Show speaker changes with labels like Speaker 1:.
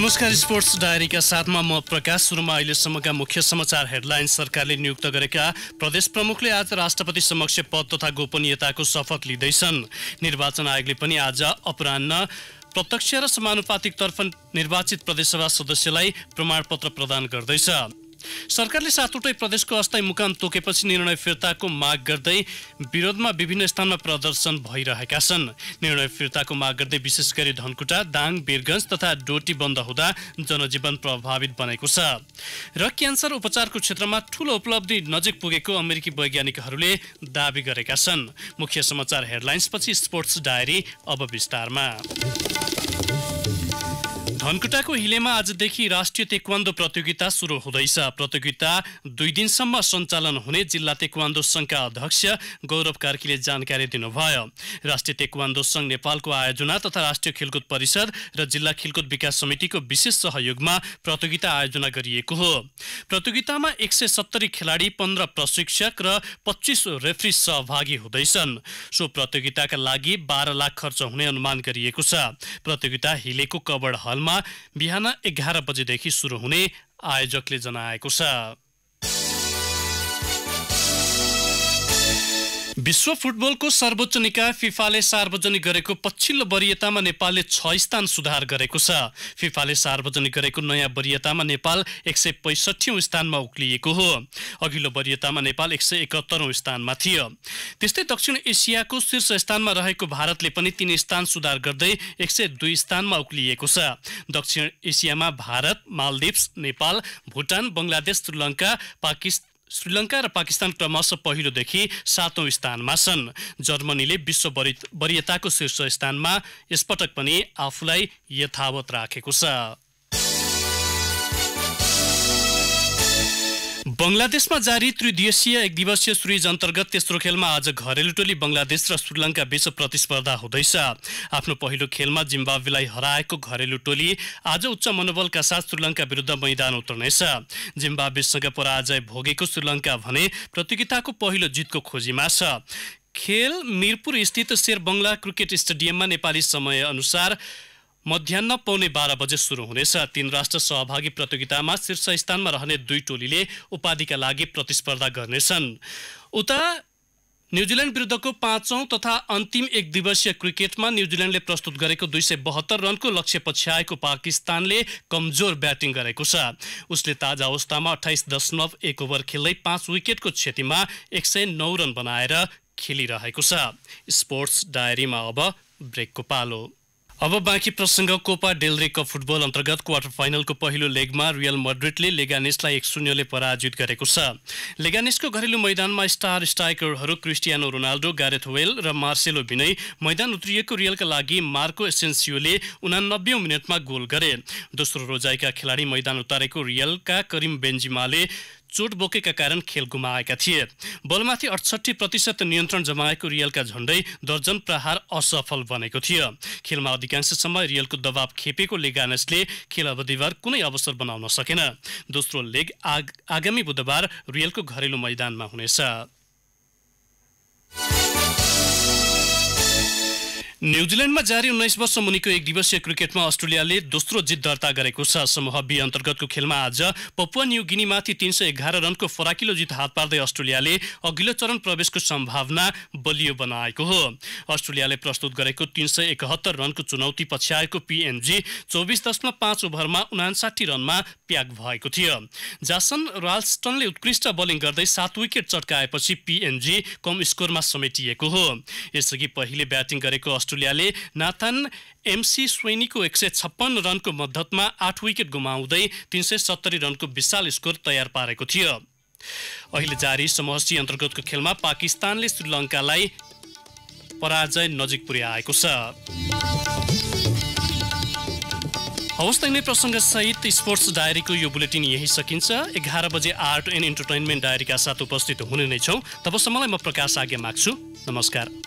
Speaker 1: नमस्कार स्पोर्ट्स डायरीका साथमा म प्रकाश सुरुमा अहिलेसम्मका मुख्य समाचार हेडलाइन सरकारले नियुक्त गरेका प्रदेश प्रमुखले आज राष्ट्रपति समक्ष पद तथा गोपनीयताको शपथ लिँदैछन् निर्वाचन आयोगले पनि आज अपरान्न प्रत्यक्ष र समानुपातिकतर्फ निर्वाचित प्रदेशसभा सदस्यलाई प्रमाणपत्र प्रदान गर्दैछ सरकारले सातवटै प्रदेशको अस्थायी मुकाम तोकेपछि निर्णय फिर्ताको माग गर्दै विरोधमा विभिन्न स्थानमा प्रदर्शन भइरहेका छन् निर्णय फिर्ताको माग गर्दै विशेष गरी धनकुटा दाङ वीरगञ्ज तथा डोटी बन्द हुँदा जनजीवन प्रभावित बनेको छ र क्यान्सर उपचारको क्षेत्रमा ठूलो उपलब्धि नजिक पुगेको अमेरिकी वैज्ञानिकहरूले दावी गरेका छन् मुख्य समाचार हेडलाइन्सपछि स्पोर्ट्स डायरी अब विस्तारमा धनकुटाको हिलेमा आजदेखि राष्ट्रिय तेक्वान्दो प्रतियोगिता सुरु हुँदैछ प्रतियोगिता दुई दिनसम्म सञ्चालन हुने जिल्ला तेक्वान्दो सङ्घका अध्यक्ष गौरव कार्कीले जानकारी दिनुभयो राष्ट्रिय तेक्वान्दो सङ्घ नेपालको आयोजना तथा राष्ट्रिय खेलकुद परिषद र जिल्ला खेलकुद विकास समितिको विशेष सहयोगमा प्रतियोगिता आयोजना गरिएको हो प्रतियोगितामा एक सय सत्तरी खेलाडी पन्ध्र प्रशिक्षक र पच्चिस रेफ्री सहभागी हुँदैछन् सो प्रतियोगिताका लागि बाह्र लाख खर्च हुने अनुमान गरिएको छ प्रतियोगिता हिलेको कबड हलमा क्रममा बिहान एघार बजेदेखि सुरु हुने आयोजकले जनाएको छ विश्व फुटबलको सर्वोच्च निकाय फिफाले सार्वजनिक गरेको पछिल्लो वरियतामा नेपालले छ स्थान सुधार गरेको छ फिफाले सार्वजनिक गरेको नयाँ वरियतामा नेपाल एक सय पैँसठौँ स्थानमा उक्लिएको हो अघिल्लो वरियतामा नेपाल एक सय एकहत्तरौँ स्थानमा थियो त्यस्तै दक्षिण एसियाको शीर्ष स्थानमा रहेको भारतले पनि तीन स्थान सुधार गर्दै एक सय दुई स्थानमा उक्लिएको छ दक्षिण एसियामा भारत मालदिप्स नेपाल भुटान बङ्गलादेश श्रीलङ्का पाकिस्तान श्रीलङ्का र पाकिस्तान क्रमशः पहिलोदेखि सातौँ स्थानमा छन् जर्मनीले विश्व वरियताको शीर्ष स्थानमा यसपटक पनि आफूलाई यथावत राखेको छ बङ्गलादेशमा जारी त्रिदेशीय एक दिवसीय सिरिज अन्तर्गत तेस्रो खेलमा आज घरेलु टोली बङ्गलादेश र श्रीलङ्का बीच प्रतिस्पर्धा हुँदैछ आफ्नो पहिलो खेलमा जिम्बाब्वेलाई हराएको घरेलु टोली आज उच्च मनोबलका साथ श्रीलङ्का विरुद्ध मैदान उत्रनेछ जिम्बाब्वेसँग पराजय भोगेको श्रीलङ्का भने प्रतियोगिताको पहिलो जितको खोजीमा छ खेल मिरपुर स्थित शेर बङ्गला क्रिकेट स्टेडियममा नेपाली समयअनुसार मध्याह पौने बाह्र बजे सुरु हुनेछ तीन राष्ट्र सहभागी प्रतियोगितामा शीर्ष स्थानमा रहने दुई टोलीले उपाधिका लागि प्रतिस्पर्धा गर्नेछन् उता न्युजिल्यान्ड विरुद्धको पाँचौँ तथा अन्तिम एक दिवसीय क्रिकेटमा न्युजिल्यान्डले प्रस्तुत गरेको दुई सय बहत्तर रनको लक्ष्य पछ्याएको पाकिस्तानले कमजोर ब्याटिङ गरेको छ उसले ताजा अवस्थामा अठाइस दशमलव एक ओभर खेल्दै पाँच विकेटको क्षतिमा एक सय नौ रन बनाएर खेलिरहेको छ स्पोर्ट्स डायरीमा अब ब्रेकको पालो अब बाँकी प्रसङ्ग कोपा डेलरे कप फुटबल अन्तर्गत क्वार्टर फाइनलको पहिलो लेगमा रियल मड्रिडले लेगानेसलाई एक शून्यले पराजित गरेको छ लेगानिसको घरेलु मैदानमा स्टार स्ट्राइकरहरू क्रिस्टियानो रोनाल्डो ग्यारेथ वेल र मार्सेलो भिनै मैदान उत्रिएको रियलका लागि मार्को एसेन्सियोले उनानब्बे मिनटमा गोल गरे दोस्रो रोजाइका खेलाडी मैदान उतारेको रियलका करिम बेन्जिमाले चोट बोकेका कारण खेल गुमाएका थिए बलमाथि अठसट्ठी प्रतिशत नियन्त्रण जमाएको रियलका झण्डै दर्जन प्रहार असफल बनेको थियो खेलमा अधिकांश समय रियलको दबाव खेपेको लेगानसले खेल अवधिवार कुनै अवसर बनाउन सकेन दोस्रो लेग आग आगामी बुधबार रियलको घरेलु मैदानमा हुनेछ न्युजिल्यान्डमा जारी उन्नाइस वर्ष मुनिको एक दिवसीय क्रिकेटमा अस्ट्रेलियाले दोस्रो जित दर्ता गरेको छ समूह बी अन्तर्गतको खेलमा आज पपुवा न्यू गिनीमाथि तिन सय एघार रनको फराकिलो जित हात पार्दै अस्ट्रेलियाले अघिल्लो चरण प्रवेशको सम्भावना बलियो बनाएको हो अस्ट्रेलियाले प्रस्तुत गरेको तिन सय एकहत्तर रनको चुनौती पछि आएको पिएनजी चौबिस दशमलव पाँच ओभरमा उनासाठी रनमा प्याक भएको थियो जासन राल्स्टनले उत्कृष्ट बलिङ गर्दै सात विकेट चट्काएपछि पिएनजी कम स्कोरमा समेटिएको हो यसअघि पहिले ब्याटिङ गरेको अस्ट्रेलिया अस्ट्रेलियाले नाथन एमसी स्वेनीको एक सय छप्पन्न रनको मद्दतमा आठ विकेट गुमाउँदै तिन सय सत्तरी रनको विशाल स्कोर तयार पारेको थियो अहिले जारी समष्टि अन्तर्गतको खेलमा पाकिस्तानले श्रीलङ्कालाई पराजय नजिक पुर्याएको छ हवस् त यिनै प्रसङ्गसहित स्पोर्ट्स डायरीको यो बुलेटिन यही सकिन्छ एघार बजे आर्ट एन्ड इन्टरटेनमेन्ट डायरीका साथ उपस्थित हुने नै छौँ तबसम्मलाई म प्रकाश आज्ञा माग्छु नमस्कार